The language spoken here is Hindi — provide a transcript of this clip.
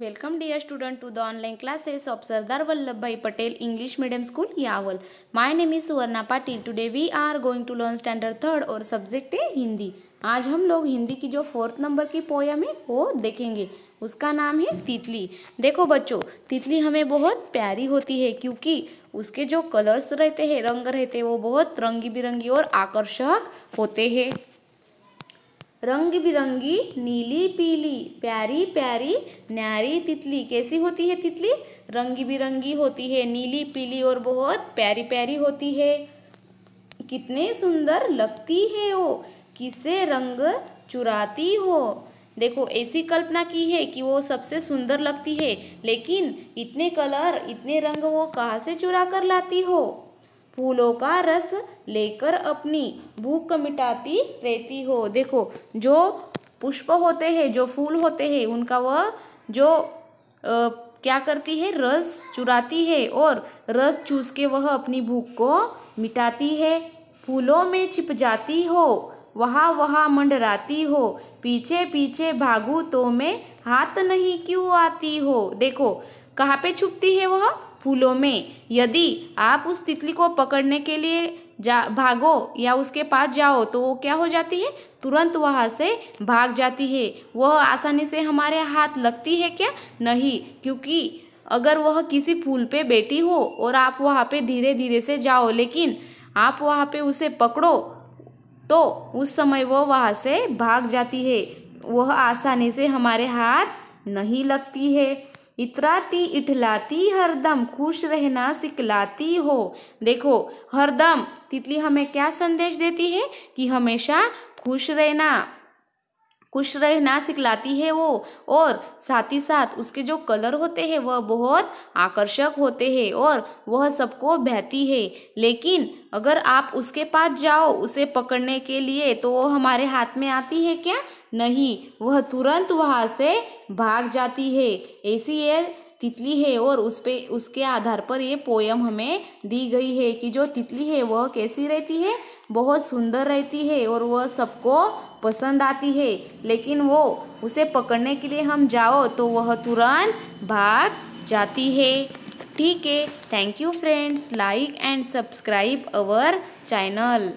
welcome dear student to the online classes of Sardar Vallabh bhai Patel English medium school Yawal my name is Suvarna Patil today we are going to learn standard third और सब्जेक्ट है हिंदी आज हम लोग हिंदी की जो फोर्थ नंबर की पोयम है वो देखेंगे उसका नाम है तितली देखो बच्चों तितली हमें बहुत प्यारी होती है क्योंकि उसके जो कलर्स रहते हैं रंग रहते हैं वो बहुत रंगी बिरंगी और आकर्षक होते हैं रंग बिरंगी नीली पीली प्यारी प्यारी न्यारी तितली कैसी होती है तितली रंग बिरंगी होती है नीली पीली और बहुत प्यारी प्यारी होती है कितने सुंदर लगती है वो किसे रंग चुराती हो देखो ऐसी कल्पना की है कि वो सबसे सुंदर लगती है लेकिन इतने कलर इतने रंग वो कहाँ से चुरा कर लाती हो फूलों का रस लेकर अपनी भूख मिटाती रहती हो देखो जो पुष्प होते हैं जो फूल होते हैं उनका वह जो आ, क्या करती है रस चुराती है और रस चूस के वह अपनी भूख को मिटाती है फूलों में छिप जाती हो वहाँ वहाँ मंडराती हो पीछे पीछे भागू तो मैं हाथ नहीं क्यों आती हो देखो कहाँ पे छुपती है वह फूलों में यदि आप उस तितली को पकड़ने के लिए जा भागो या उसके पास जाओ तो वो क्या हो जाती है तुरंत वहाँ से भाग जाती है वह आसानी से हमारे हाथ लगती है क्या नहीं क्योंकि अगर वह किसी फूल पे बैठी हो और आप वहाँ पे धीरे धीरे से जाओ लेकिन आप वहाँ पे उसे पकड़ो तो उस समय वह वहाँ से भाग जाती है वह आसानी से हमारे हाथ नहीं लगती है इतराती इठलाती हरदम खुश रहना सिखलाती हो देखो हरदम तितली हमें क्या संदेश देती है कि हमेशा खुश रहना खुश रहना सिखलाती है वो और साथ ही साथ उसके जो कलर होते हैं वह बहुत आकर्षक होते हैं और वह सबको बहती है लेकिन अगर आप उसके पास जाओ उसे पकड़ने के लिए तो वो हमारे हाथ में आती है क्या नहीं वह तुरंत वहाँ से भाग जाती है ऐसी ये तितली है और उस पे उसके आधार पर ये पोयम हमें दी गई है कि जो तितली है वह कैसी रहती है बहुत सुंदर रहती है और वह सबको पसंद आती है लेकिन वो उसे पकड़ने के लिए हम जाओ तो वह तुरंत भाग जाती है ठीक है thank you friends like and subscribe our channel